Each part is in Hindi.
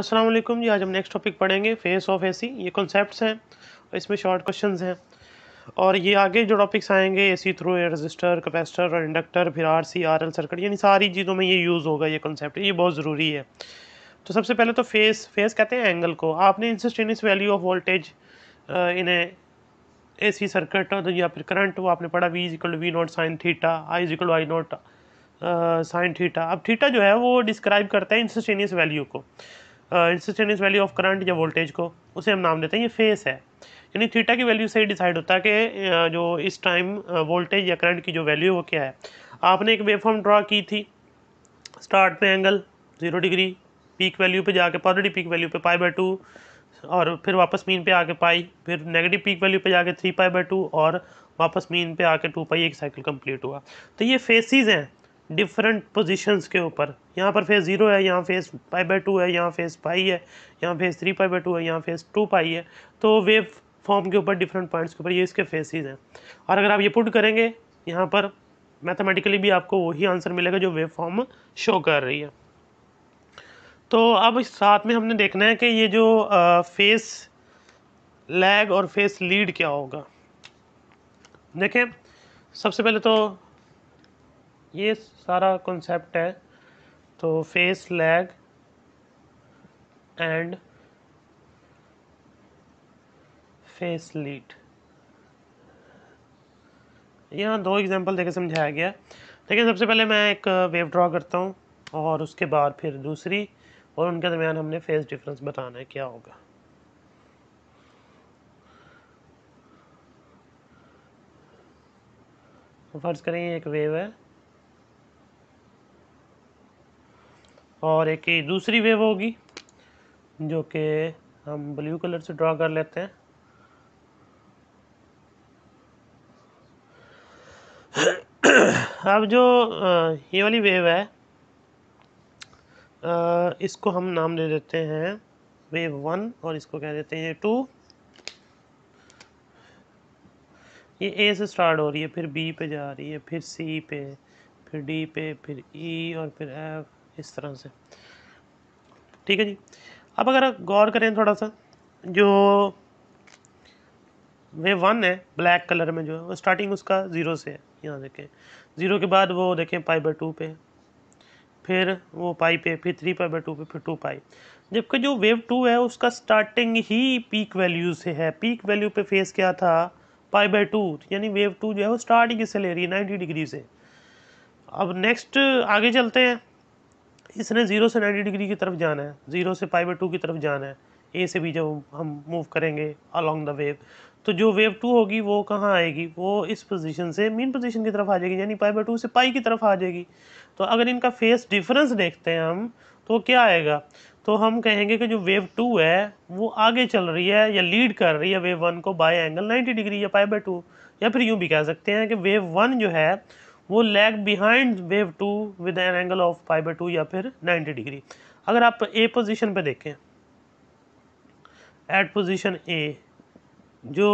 असलम जी आज हम नेक्स्ट टॉपिक पढ़ेंगे फेस ऑफ एसी ये कॉन्सेप्ट हैं और इसमें शॉर्ट क्वेश्चन हैं और ये आगे जो टॉपिक्स आएंगे AC through a resistor capacitor और इंडक्टर फिर R C R L circuit यानी सारी चीज़ों में ये यूज़ होगा ये कॉन्सेप्ट ये बहुत ज़रूरी है तो सबसे पहले तो फेस फेस कहते हैं एंगल को आपने instantaneous value of voltage in A C circuit या फिर करंट वो आपने पढ़ा V is equal V naught sine theta I is equal I naught sine theta अब थीटा जो है वो डिस्क्राइब करता है इंसिस्टेनियस वैल्यू को इंस्टेंटेनियस वैल्यू ऑफ करंट या वोल्टेज को उसे हम नाम देते हैं ये फेस है यानी थीटा की वैल्यू से ही डिसाइड होता है कि जो इस टाइम वोल्टेज या करंट की जो वैल्यू वो क्या है आपने एक वेवफॉर्म ड्रा की थी स्टार्ट में angle zero degree peak value पे जाके पॉजिटिव पीक वैल्यू पे पाई बाय टू और फिर वापस मीन पे आके पाई फिर नेगेटिव पीक वैल्यू पे जाके थ्री पाई बाय टू और वापस मीन पे आके टू पाई एक साइकिल कंप्लीट हुआ तो ये फेसिस हैं डिफरेंट पोजीशंस के ऊपर यहाँ पर फेज़ ज़ीरो है यहाँ फेज़ पाई बाई टू है यहाँ फेज़ पाई है यहाँ phase three pi by two है यहाँ फेज़ टू पाई है तो वेव फॉर्म के ऊपर डिफरेंट पॉइंट्स के ऊपर ये इसके फेसिस हैं और अगर आप ये पुट करेंगे यहाँ पर मैथमेटिकली भी आपको वही आंसर मिलेगा जो वेव फॉर्म शो कर रही है तो अब साथ में हमने देखना है कि ये जो फेस लैग और फेस लीड क्या होगा देखें सबसे पहले तो ये सारा कॉन्सेप्ट है तो phase lag and phase lead यहाँ दो एग्जांपल देकर समझाया गया लेकिन सबसे पहले मैं एक वेव ड्रॉ करता हूँ और उसके बाद फिर दूसरी और उनके दरमियान हमने फेस डिफरेंस बताना है क्या होगा तो फर्ज करें एक वेव है और एक ये दूसरी वेव होगी जो कि हम ब्लू कलर से ड्रा कर लेते हैं अब जो ये वाली वेव है इसको हम नाम दे देते हैं वेव वन और इसको कह देते हैं टू ये ए से स्टार्ट हो रही है फिर बी पे जा रही है फिर सी पे फिर डी पे फिर ई e और फिर एफ़ इस तरह से ठीक है जी अब अगर गौर करें थोड़ा सा जो वे वन है ब्लैक कलर में जो है वो स्टार्टिंग उसका ज़ीरो से है यहाँ देखें ज़ीरो के बाद वो देखें पाई बाई टू पे फिर वो पाई पे फिर थ्री पाई बाई टू पे फिर टू पाई जबकि जो वेव टू है उसका स्टार्टिंग ही पीक वैल्यू से है पीक वैल्यू पे फेस क्या था पाई बाई टू यानी वेव टू जो है वो स्टार्टिंग से ले रही है नाइन्टी डिग्री से अब नेक्स्ट आगे चलते हैं इसने ज़ीरो से नाइन्टी डिग्री की तरफ जाना है ज़ीरो से पाई बाई टू की तरफ जाना है ए से भी जब हम मूव करेंगे अलॉन्ग द वेव तो जो वेव टू होगी वो कहाँ आएगी वो इस पोजीशन से मीन पोजीशन की तरफ आ जाएगी यानी पाई बाई टू से पाई की तरफ आ जाएगी तो अगर इनका फेस डिफरेंस देखते हैं हम तो क्या आएगा तो हम कहेंगे कि जो वेव टू है वो आगे चल रही है या लीड कर रही है वेव वन को बाय एंगल 90 डिग्री या पाई बाई टू या फिर यूँ भी कह सकते हैं कि वेव वन जो है वो lag behind wave two with an angle of pi by two या फिर नाइन्टी डिग्री अगर आप ए पोजीशन पे देखें एट पोजीशन ए जो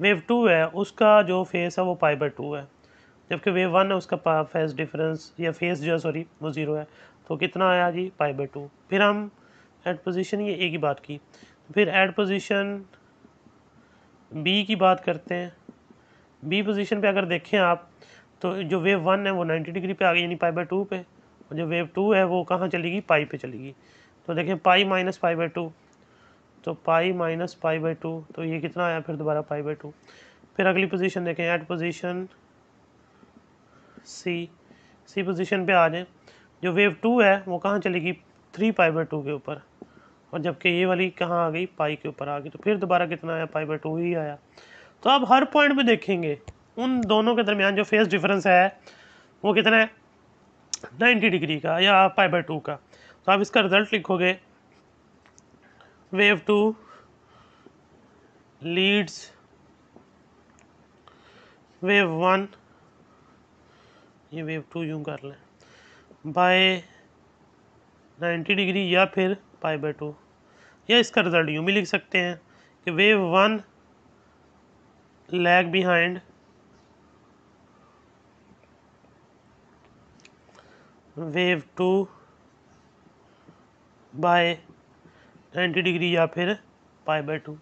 वेव टू है उसका जो फेस है वो पाई बाई टू है जबकि वेव वन है उसका फेस डिफरेंस या फेस जो है सॉरी वो ज़ीरो है तो कितना आया जी पाई बाई टू फिर हम एट पोजीशन ये ए की बात की फिर एट पोजीशन बी की बात करते हैं बी पोजीशन पे अगर देखें आप तो जो वेव वन है वो 90 डिग्री पे आ गई यानी पाई बाई टू पे और जो वेव टू है वो कहाँ चलेगी पाई पे चलेगी तो देखें pi minus pi by two तो pi minus pi by two तो ये कितना आया फिर दोबारा पाई बाई टू फिर अगली पोजीशन देखें at position C C position पे आ जाए जो वेव टू है वो कहाँ चलेगी थ्री पाई बाई टू के ऊपर और जबकि ये वाली कहाँ आ गई पाई के ऊपर आ गई तो फिर दोबारा कितना आया पाई बाई टू ही आया तो आप हर पॉइंट पे देखेंगे उन दोनों के दरमियान जो फेस डिफरेंस है वो कितना है नाइन्टी डिग्री का या पाई बाई टू का तो आप इसका रिजल्ट लिखोगे wave two leads wave one ये वेव टू यूं कर लें बाय नाइन्टी डिग्री या फिर पाई बाई टू या इसका रिजल्ट यूं भी लिख सकते हैं कि wave one lag behind wave two by ninety degree या फिर पाई बाय टू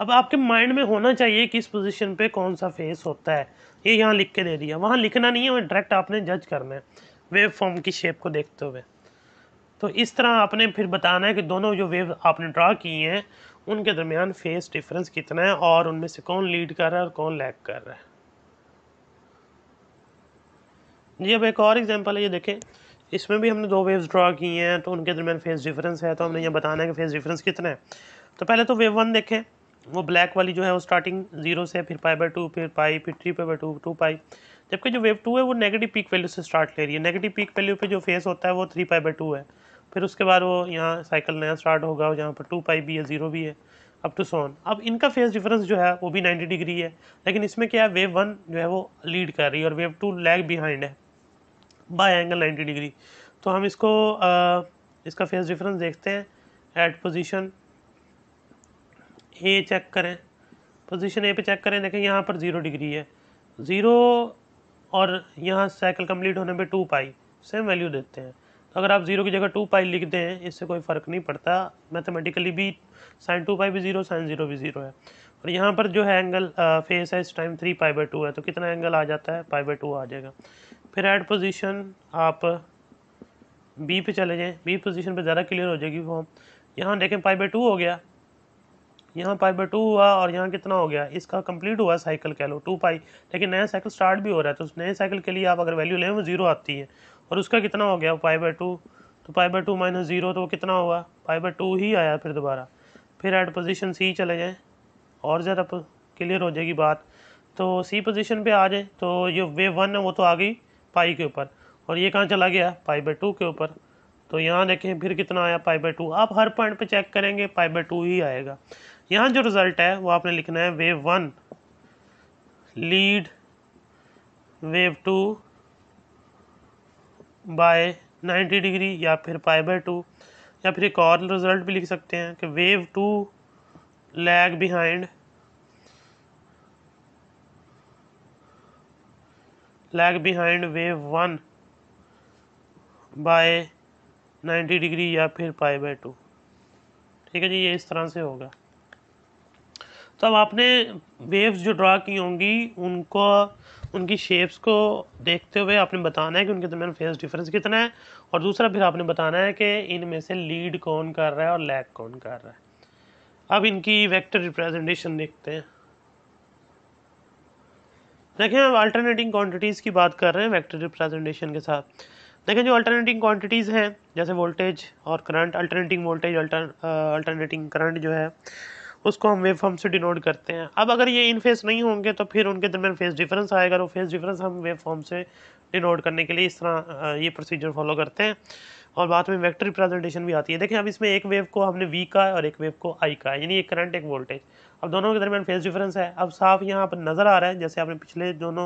अब आपके माइंड में होना चाहिए किस पोजीशन पे कौन सा फेस होता है ये यहाँ लिख के दे दिया वहाँ लिखना नहीं है वहाँ डायरेक्ट आपने जज करना है वेव फॉर्म की शेप को देखते हुए तो इस तरह आपने फिर बताना है कि दोनों जो वेव आपने ड्रा की हैं उनके दरमियान फेस डिफरेंस कितना है और उनमें से कौन लीड कर रहा है और कौन लैग कर रहा है जी अब एक और एग्जांपल है ये देखें इसमें भी हमने दो वेव्स ड्रा की हैं तो उनके दरमियान फेस डिफरेंस है तो हमने ये बताना है कि फेस डिफरेंस कितना है तो पहले तो वेव वन देखें वो ब्लैक वाली जो है वो स्टार्टिंग जीरो से फिर पाई बाई टू फिर पाई फिर three pi by two two pi जबकि जो वेव टू है वो नेगेटिव पीक वैल्यू से स्टार्ट ले रही है नेगेटिव पीक वैल्यू पे जो फेस होता है वो थ्री पाई बाई टू है फिर उसके बाद वो यहाँ साइकिल नया स्टार्ट होगा और यहाँ पर टू पाई भी है ज़ीरो भी है अप टू सोन अब इनका फेस डिफरेंस जो है वो भी नाइन्टी डिग्री है लेकिन इसमें क्या है वेव वन जो है वो लीड कर रही है और वेव टू लैग बिहाइंड है बाय एंगल नाइन्टी डिग्री तो हम इसको आ, इसका फेस डिफरेंस देखते हैं एट पोजिशन ए चेक करें पोजिशन ए पे चेक करें देखें यहाँ पर ज़ीरो डिग्री है ज़ीरो और यहाँ साइकिल कम्प्लीट होने पे टू पाई सेम वैल्यू देते हैं अगर आप ज़ीरो की जगह टू पाई लिख दें इससे कोई फ़र्क नहीं पड़ता मैथमेटिकली भी साइन टू पाई भी ज़ीरो साइन ज़ीरो भी ज़ीरो है और यहाँ पर जो है एंगल फेस है इस time three pi by two है तो कितना एंगल आ जाता है पाई बाई टू आ जाएगा फिर एड पोजीशन आप बी पे चले जाएँ बी पोजीशन पे ज़्यादा क्लियर हो जाएगी फॉर्म यहाँ देखें पाई बाई टू हो गया यहाँ पाई बाई टू हुआ और यहाँ कितना हो गया इसका कंप्लीट हुआ साइकिल कह लो टू पाई लेकिन नया साइकिल स्टार्ट भी हो रहा है तो नए साइकिल के लिए आप अगर वैल्यू लें वो ज़ीरो आती है और उसका कितना हो गया पाई बाई टू तो pi by two minus zero तो वो कितना हुआ पाई बाई टू ही आया फिर दोबारा फिर एट पोजीशन सी चले जाएँ और ज़्यादा क्लियर हो जाएगी बात तो सी पोजीशन पे आ जाए तो ये वेव वन है वो तो आ गई पाई के ऊपर और ये कहाँ चला गया पाई बाई टू के ऊपर तो यहाँ देखें फिर कितना आया पाई बाई टू आप हर पॉइंट पे चेक करेंगे पाई बाई टू ही आएगा यहाँ जो रिज़ल्ट है वो आपने लिखना है wave one lead wave two by 90 degree या फिर पाई बाय टू या फिर एक और रिज़ल्ट भी लिख सकते हैं कि wave two lag behind lag behind wave one by 90 degree या फिर पाई बाय टू ठीक है जी ये इस तरह से होगा तो अब आपने वेव्स जो ड्रा की होंगी उनको उनकी शेप्स को देखते हुए आपने बताना है कि उनके दरमियान फेस डिफरेंस कितना है और दूसरा फिर आपने बताना है कि इनमें से लीड कौन कर रहा है और लैग कौन कर रहा है अब इनकी वेक्टर रिप्रेजेंटेशन देखते हैं देखें हम अल्टरनेटिंग क्वांटिटीज़ की बात कर रहे हैं वेक्टर रिप्रेजेंटेशन के साथ देखें जो अल्टरनेटिंग क्वांटिटीज़ हैं जैसे वोल्टेज और current alternating voltage alternating current जो है उसको हम वेव फॉर्म से डिनोट करते हैं अब अगर ये इन फेस नहीं होंगे तो फिर उनके दरमियान फेस डिफरेंस आएगा और फेस डिफरेंस हम वेव फॉर्म से डिनोट करने के लिए इस तरह ये प्रोसीजर फॉलो करते हैं और बाद में वेक्टर रिप्रेजेंटेशन भी आती है देखें अब इसमें एक वेव को हमने वी का है और एक वेव को आई का है यानी एक करंट एक वोल्टेज अब दोनों के दरमियान फेस डिफरेंस है अब साफ यहाँ पर नज़र आ रहा है जैसे आपने पिछले दोनों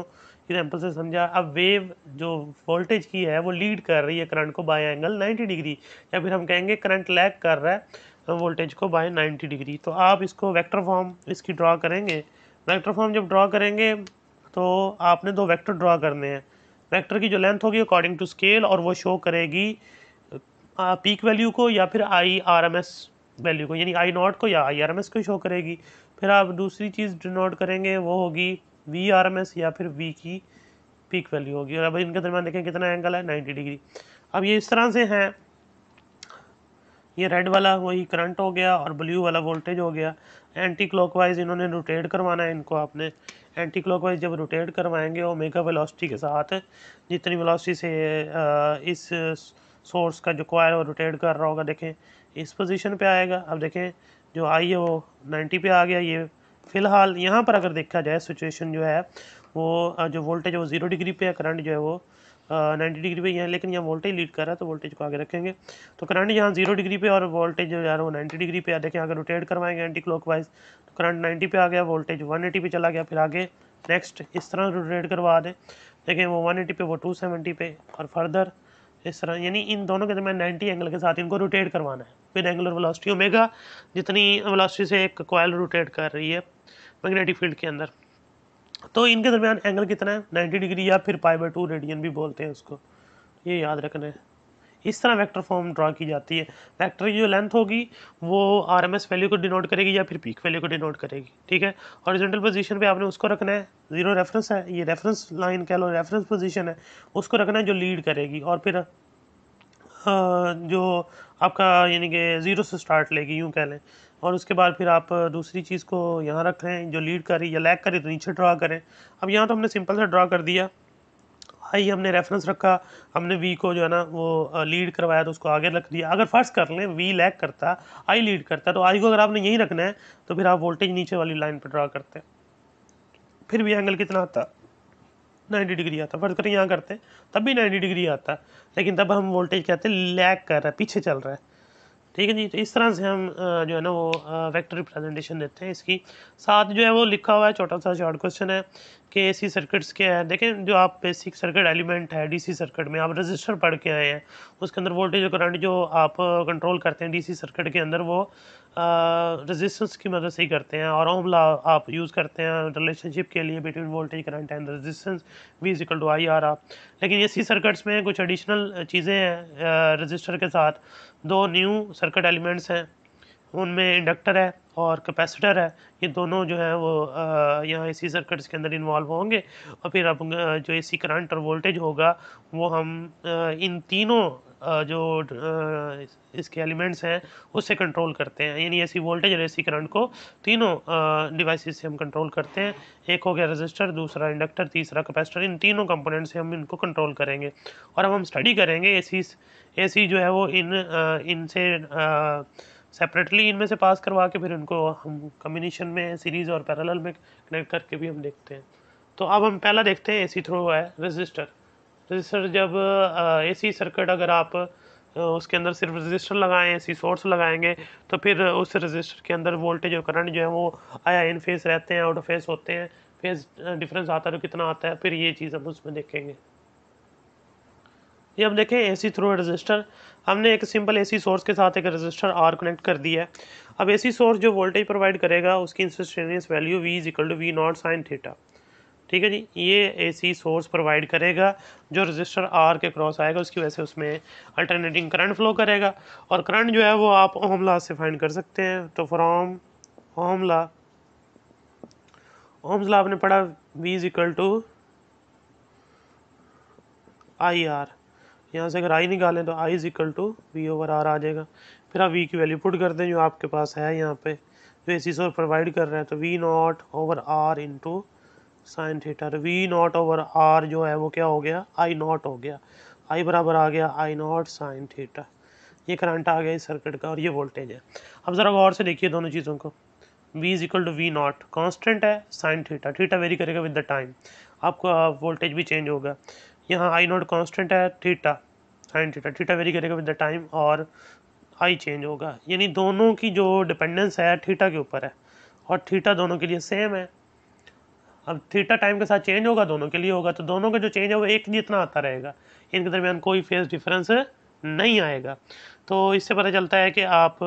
एग्जाम्पल से तो समझा अब वेव जो वोल्टेज की है वो लीड कर रही है करंट को बाय एंगल 90 डिग्री या फिर हम कहेंगे करंट लैग कर रहा है वोल्टेज को बाय 90 डिग्री तो आप इसको वेक्टर फॉर्म इसकी ड्रा करेंगे वेक्टर फॉर्म जब ड्रा करेंगे तो आपने दो वेक्टर ड्रा करने हैं वेक्टर की जो लेंथ होगी अकॉर्डिंग टू स्केल और वो शो करेगी पीक वैल्यू को या फिर I R M S value को यानी आई नॉट को या आई आर एम एस को शो करेगी फिर आप दूसरी चीज़ डिनोट करेंगे वो होगी वी आर एम एस या फिर वी की पीक वैल्यू होगी और अब इनके दरमियान देखें कितना एंगल है 90 डिग्री अब ये इस तरह से हैं ये रेड वाला वही करंट हो गया और ब्लू वाला वोल्टेज हो गया एंटी क्लॉकवाइज इन्होंने रोटेट करवाना है इनको आपने एंटी क्लॉकवाइज जब रोटेट करवाएंगे मेगा वेलोसिटी के साथ जितनी वेलोसिटी से इस सोर्स का जो क्वायर वो रोटेट कर रहा होगा देखें इस पोजीशन पे आएगा अब देखें जो आई है वो नाइन्टी पे आ गया ये फ़िलहाल यहाँ पर अगर देखा जाए सिचुएशन जो है वो जो वोल्टेज वो ज़ीरो डिग्री पे है करंट जो है वो नाइन्टी डिग्री पे यहाँ लेकिन यहाँ वोल्टेज लीड कर रहा है तो वोल्टेज को आगे रखेंगे तो करंट यहाँ जीरो डिग्री पे और वोल्टेज जो यार वो नाइन्टी डिग्री पे आ देखें अगर रोटेट करवाएंगे एंटी क्लॉक वाइज तो करंट नाइन्टी पे आ गया वोल्टेज वन एटी पे चला गया फिर आगे नेक्स्ट इस तरह रोटेट करवा दें देखें वो वन एटी पे वो टू सेवेंटी पे और फर्दर इस तरह यानी इन दोनों के दरमियान नाइन्टी एंगल के साथ इनको रोटेट करवाना है विद एंगुलर वेलोसिटी ओमेगा जितनी वेलोसिटी से एक कोयल रोटेट कर रही है मैग्नेटिक फील्ड के अंदर तो इनके दरमियान एंगल कितना है 90 डिग्री या फिर पाई बाई टू रेडियन भी बोलते हैं उसको ये याद रखना है इस तरह वेक्टर फॉर्म ड्रा की जाती है वेक्टर की जो लेंथ होगी वो आरएमएस वैल्यू को डिनोट करेगी या फिर पीक वैल्यू को डिनोट करेगी ठीक है ऑरिजेंटल पोजीशन पे आपने उसको रखना है जीरो रेफरेंस है ये रेफरेंस लाइन कह लो रेफरेंस पोजीशन है उसको रखना है जो लीड करेगी और फिर जो आपका यानी कि ज़ीरो से स्टार्ट लेगी यूँ कह लें और उसके बाद फिर आप दूसरी चीज़ को यहाँ रखें जो लीड करी या लैग करी तो नीचे ड्रा करें अब यहाँ तो हमने सिंपल सा ड्रा कर दिया आई हाँ, हमने रेफरेंस रखा हमने वी को जो है ना वो लीड करवाया तो उसको आगे रख दिया अगर फर्स्ट कर लें वी लैग करता आई लीड करता तो आई को अगर आपने यहीं रखना है तो फिर आप वोल्टेज नीचे वाली लाइन पर ड्रा करते हैं फिर भी एंगल कितना आता 90 डिग्री आता फर्ज करें यहाँ करते तब भी 90 डिग्री आता लेकिन तब हम वोल्टेज कहते हैं लैग कर रहा है पीछे चल रहा है ठीक है जी तो इस तरह से हम जो है ना वो वेक्टर रिप्रेजेंटेशन देते हैं इसकी साथ जो है वो लिखा हुआ है छोटा सा शॉर्ट क्वेश्चन है कि एसी सर्किट्स क्या है देखें जो आप बेसिक सर्किट एलिमेंट है डीसी सर्किट में आप रजिस्टर पढ़ के आए हैं उसके अंदर वोल्टेज और करंट जो आप कंट्रोल करते हैं डीसी सर्किट के अंदर वो रजिस्टेंस की मदद से ही करते हैं और ओम लॉ आप यूज़ करते हैं रिलेशनशिप के लिए between voltage current and resistance V is equal to I R आप लेकिन सी सर्किट्स में कुछ एडिशनल चीज़ें हैं रजिस्टर के साथ दो न्यू सर्किट एलिमेंट्स हैं उनमें इंडक्टर है और कैपेसिटर है ये दोनों जो है वो यहाँ एसी सर्किट्स के अंदर इन्वॉल्व होंगे और फिर अब जो एसी करंट और वोल्टेज होगा वो हम इन तीनों जो इसके एलिमेंट्स हैं उससे कंट्रोल करते हैं यानी ऐसी वोल्टेज और ऐसी करंट को तीनों डिवाइस से हम कंट्रोल करते हैं एक हो गया रजिस्टर दूसरा इंडक्टर तीसरा कैपेसिटर इन तीनों कंपोनेंट से हम इनको कंट्रोल करेंगे और अब हम स्टडी करेंगे ए सी जो है वो इन इनसे सेपरेटली इनमें से पास करवा के फिर इनको हम कम्बिनेशन में सीरीज़ और पैरेलल में कनेक्ट करके भी हम देखते हैं तो अब हम पहला देखते हैं एसी थ्रो है रजिस्टर तो सर जब एसी सर्किट अगर आप उसके अंदर सिर्फ रजिस्टर लगाएं एसी सोर्स लगाएंगे तो फिर उस रजिस्टर के अंदर वोल्टेज और करंट जो है वो आया इन फेस रहते हैं आउट ऑफ फेस होते हैं फेस डिफरेंस आता है तो कितना आता है फिर ये चीज़ हम उसमें देखेंगे ये हम देखें एसी थ्रू रजिस्टर हमने एक सिंपल एसी सोर्स के साथ एक रजिस्टर आर कनेक्ट कर दिया है अब एसी सोर्स जो वोल्टेज प्रोवाइड करेगा उसकी instantaneous value V is equal to V naught sine theta ठीक है जी ये एसी सोर्स प्रोवाइड करेगा जो रजिस्टर आर के क्रॉस आएगा उसकी वजह से उसमें अल्टरनेटिंग करंट फ्लो करेगा और करंट जो है वो आप ओम लॉ से फाइंड कर सकते हैं तो from Ohm law Ohm law आपने पढ़ा V is equal to I R यहाँ से अगर आई निकालें तो I is equal to V over R आ जाएगा फिर आप वी की वैल्यू पुट कर दें जो आपके पास है यहाँ पे जो ए सी सोर्स प्रोवाइड कर रहे हैं तो V naught over R into sine theta V naught over R जो है वो क्या हो गया आई नॉट हो गया आई बराबर आ गया आई नॉट साइन थीटा ये करंट आ गया इस सर्किट का और ये वोल्टेज है अब ज़रा गौर से देखिए दोनों चीज़ों को V is equal to V naught constant है साइन थीटा थीटा वेरी करेगा विद द टाइम आपका वोल्टेज भी चेंज होगा यहाँ आई नॉट कॉन्स्टेंट है theta sine theta theta vary करेगा विद द टाइम और आई चेंज होगा यानी दोनों की जो डिपेंडेंस है थीटा के ऊपर है और थीटा दोनों के लिए सेम है अब थीटा टाइम के साथ चेंज होगा दोनों के लिए होगा तो दोनों का जो चेंज है वो एक जितना आता रहेगा इनके दरमियान कोई फेज डिफरेंस नहीं आएगा तो इससे पता चलता है कि आप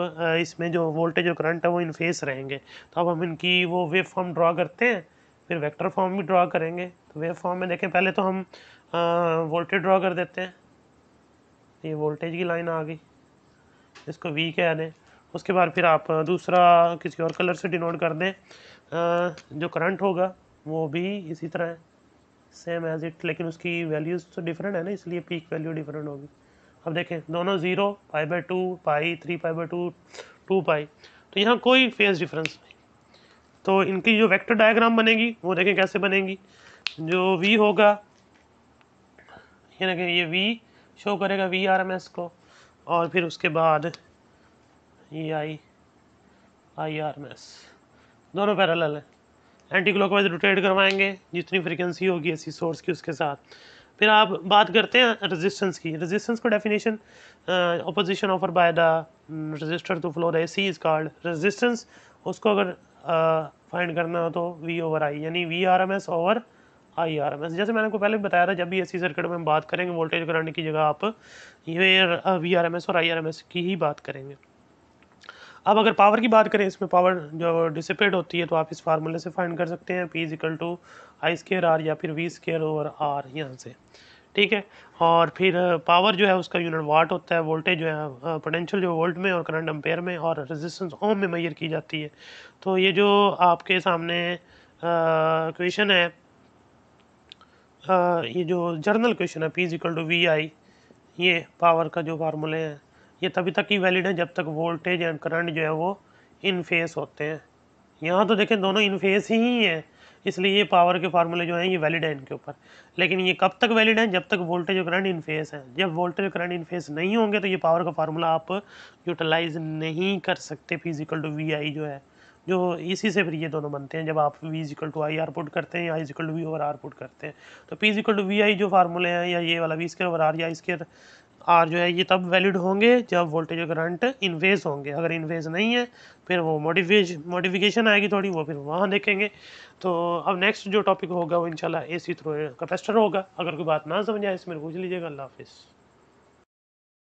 इसमें जो वोल्टेज और करंट है वो इन फेस रहेंगे तो अब हम इनकी वो वेव फॉर्म ड्रा करते हैं फिर वेक्टर फॉर्म भी ड्रा करेंगे तो वेव फॉर्म में देखें पहले तो हम वोल्टेज ड्रा कर देते हैं ये वोल्टेज की लाइन आ गई इसको वी कह दें उसके बाद फिर आप दूसरा किसी और कलर से डिनोट कर दें जो करंट होगा वो भी इसी तरह है सेम एज इट लेकिन उसकी वैल्यूज़ तो डिफरेंट है ना इसलिए पीक वैल्यू डिफरेंट होगी अब देखें दोनों zero pi by two pi three pi by two two pi तो यहाँ कोई फेस डिफरेंस नहीं तो इनकी जो वेक्टर डायग्राम बनेगी वो देखें कैसे बनेगी जो वी होगा ये देखें ये वी शो करेगा वी आर एम एस को और फिर उसके बाद ये I I R M S दोनों पैरेलल हैं एंटी क्लॉकवाइज रोटेट करवाएंगे जितनी फ्रीक्वेंसी होगी ऐसी सोर्स की उसके साथ फिर आप बात करते हैं रेजिस्टेंस की रेजिस्टेंस को definition opposition offer by the resistor to flow सी इज़ कॉल्ड रेजिस्टेंस उसको अगर फाइंड uh, करना हो तो वी ओवर आई यानी V R M S over I R M S जैसे मैंने आपको पहले बताया था जब भी सी सर्किट में हम बात करेंगे वोल्टेज कराने की जगह आप ये वी आर एम एस और आई आर एम एस की ही बात करेंगे अब अगर पावर की बात करें इसमें पावर जो डिसिपेट होती है तो आप इस फार्मूले से फाइंड कर सकते हैं P is equal to I square R या फिर वी स्केयर ओवर आर यहाँ से ठीक है और फिर पावर uh, जो है उसका यूनिट वाट होता है वोल्टेज जो है पोटेंशियल uh, जो वोल्ट में और करंट अम्पेयर में और रेजिस्टेंस ओम में मैयर की जाती है तो ये जो आपके सामने क्वेश्चन uh, है आ, ये जो जर्नल क्वेश्चन है P is equal to V I ये पावर का जो फार्मूले हैं ये तभी तक ही वैलिड है जब तक वोल्टेज एंड करंट जो है वो इन फेस होते हैं यहाँ तो देखें दोनों इन फेस ही हैं इसलिए ये पावर के फार्मूले जो हैं ये वैलिड हैं इनके ऊपर लेकिन ये कब तक वैलिड हैं जब तक वोल्टेज और करंट इन फेस हैं जब वोल्टेज और करंट इन फेस नहीं होंगे तो ये पावर का फार्मूला आप यूटिलाइज नहीं कर सकते फिजिकल टू वी आई जो है जो इसी से फिर ये दोनों बनते हैं जब आप V is equal to I R put करते हैं या is equal to V over R put करते हैं तो P is equal to V I जो फार्मूले हैं या ये वाला वी स्केयर ओवर आर या स्केयर और जो है ये तब वैलिड होंगे जब वोल्टेज और करंट इनवेज होंगे अगर इनवेज नहीं है फिर वो मोडिफिज मोडिफिकेशन आएगी थोड़ी वो फिर वहाँ देखेंगे तो अब नेक्स्ट जो टॉपिक होगा वो इंशाल्लाह एसी थ्रू कैपेसिटर होगा अगर कोई बात ना समझ आए इसमें पूछ लीजिएगा अल्लाह हाफिज़